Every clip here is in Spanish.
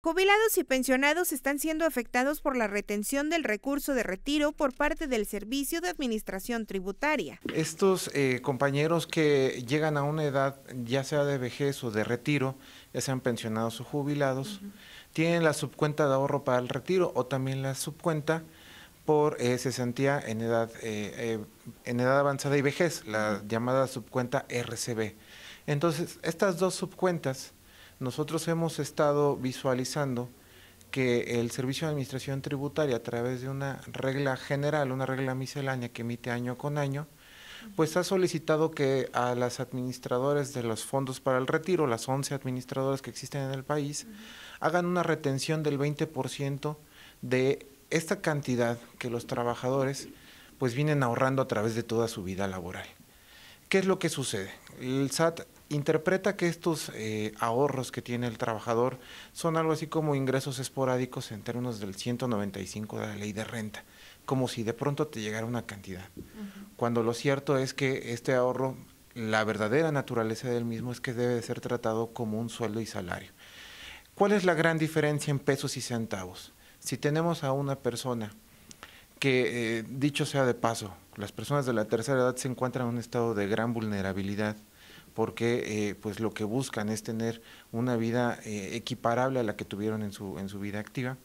Jubilados y pensionados están siendo afectados por la retención del recurso de retiro por parte del Servicio de Administración Tributaria. Estos eh, compañeros que llegan a una edad, ya sea de vejez o de retiro, ya sean pensionados o jubilados, tienen la subcuenta de ahorro para el retiro o también la subcuenta por eh, sentía en edad, eh, eh, en edad avanzada y vejez, la llamada subcuenta RCB. Entonces, estas dos subcuentas nosotros hemos estado visualizando que el Servicio de Administración Tributaria, a través de una regla general, una regla miscelánea que emite año con año, pues ha solicitado que a las administradores de los fondos para el retiro, las 11 administradoras que existen en el país, hagan una retención del 20% de esta cantidad que los trabajadores pues vienen ahorrando a través de toda su vida laboral. ¿Qué es lo que sucede? El SAT interpreta que estos eh, ahorros que tiene el trabajador son algo así como ingresos esporádicos en términos del 195 de la ley de renta, como si de pronto te llegara una cantidad. Cuando lo cierto es que este ahorro, la verdadera naturaleza del mismo es que debe ser tratado como un sueldo y salario. ¿Cuál es la gran diferencia en pesos y centavos? Si tenemos a una persona que, eh, dicho sea de paso, las personas de la tercera edad se encuentran en un estado de gran vulnerabilidad porque eh, pues lo que buscan es tener una vida eh, equiparable a la que tuvieron en su, en su vida activa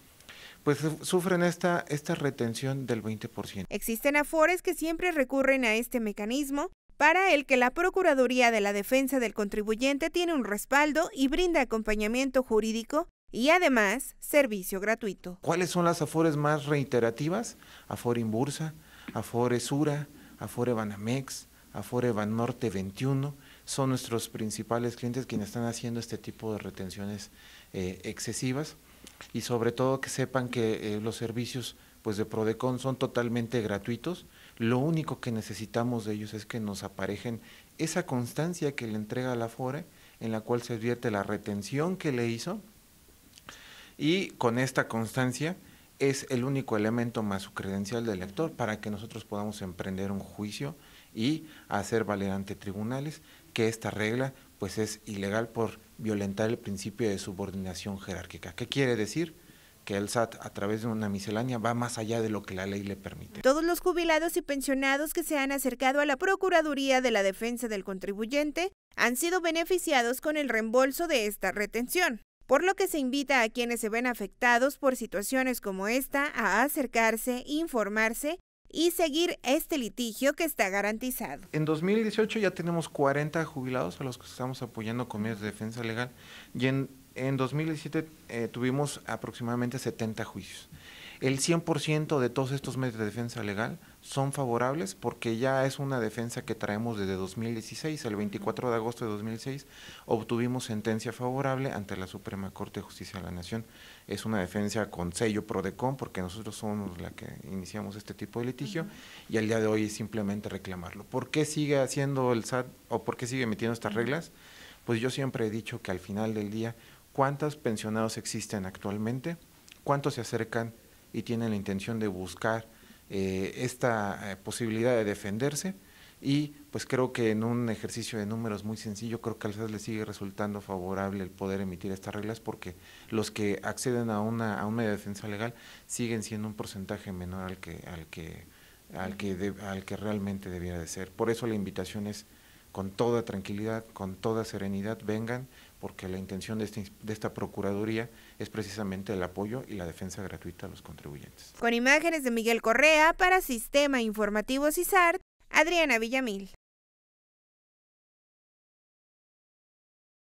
pues sufren esta, esta retención del 20%. Existen afores que siempre recurren a este mecanismo, para el que la Procuraduría de la Defensa del Contribuyente tiene un respaldo y brinda acompañamiento jurídico y además servicio gratuito. ¿Cuáles son las afores más reiterativas? Afore Inbursa, Afore Sura, Afore Banamex, Afore Banorte 21 son nuestros principales clientes quienes están haciendo este tipo de retenciones eh, excesivas y sobre todo que sepan que eh, los servicios pues de Prodecon son totalmente gratuitos. Lo único que necesitamos de ellos es que nos aparejen esa constancia que le entrega la FORE, en la cual se advierte la retención que le hizo. Y con esta constancia, es el único elemento más su credencial del lector para que nosotros podamos emprender un juicio y hacer valer ante tribunales que esta regla pues es ilegal por violentar el principio de subordinación jerárquica. ¿Qué quiere decir? que el SAT a través de una miscelánea va más allá de lo que la ley le permite. Todos los jubilados y pensionados que se han acercado a la Procuraduría de la Defensa del Contribuyente han sido beneficiados con el reembolso de esta retención por lo que se invita a quienes se ven afectados por situaciones como esta a acercarse, informarse y seguir este litigio que está garantizado. En 2018 ya tenemos 40 jubilados a los que estamos apoyando con medios de defensa legal y en, 2017 eh, tuvimos aproximadamente 70 juicios el 100% de todos estos medios de defensa legal son favorables porque ya es una defensa que traemos desde 2016. El 24 de agosto de 2006 obtuvimos sentencia favorable ante la Suprema Corte de Justicia de la Nación. Es una defensa con sello PRODECON porque nosotros somos la que iniciamos este tipo de litigio y al día de hoy es simplemente reclamarlo. ¿Por qué sigue haciendo el SAT o por qué sigue emitiendo estas reglas? Pues yo siempre he dicho que al final del día, ¿cuántos pensionados existen actualmente? ¿Cuántos se acercan? y tiene la intención de buscar eh, esta eh, posibilidad de defenderse y pues creo que en un ejercicio de números muy sencillo, creo que al SAT le sigue resultando favorable el poder emitir estas reglas porque los que acceden a, una, a defensa legal siguen siendo un porcentaje menor al que, al que, al que, al que realmente debiera de ser. Por eso la invitación es con toda tranquilidad, con toda serenidad vengan, porque la intención este de, esta Procuraduría es precisamente el apoyo y la defensa gratuita a los contribuyentes. Con imágenes de Miguel Correa para Sistema Informativo CISART, Adriana Villamil.